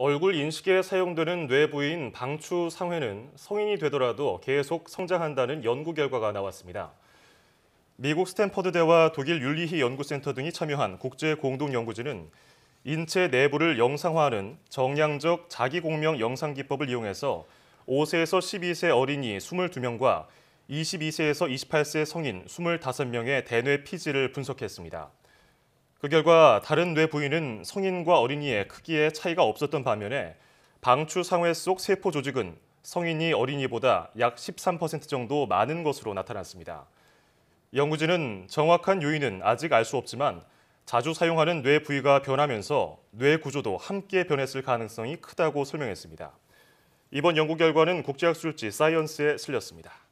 얼굴 인식에 사용되는 뇌부인 방추 상회는 성인이 되더라도 계속 성장한다는 연구 결과가 나왔습니다. 미국 스탠퍼드 대와 독일 율리히 연구센터 등이 참여한 국제 공동 연구진은 인체 내부를 영상화하는 정량적 자기공명 영상 기법을 이용해서 5세에서 12세 어린이 22명과 22세에서 28세 성인 25명의 대뇌 피지를 분석했습니다. 그 결과 다른 뇌 부위는 성인과 어린이의 크기에 차이가 없었던 반면에 방추 상회 속 세포 조직은 성인이 어린이보다 약 13% 정도 많은 것으로 나타났습니다. 연구진은 정확한 요인은 아직 알 수 없지만 자주 사용하는 뇌 부위가 변하면서 뇌 구조도 함께 변했을 가능성이 크다고 설명했습니다. 이번 연구 결과는 국제학술지 사이언스에 실렸습니다.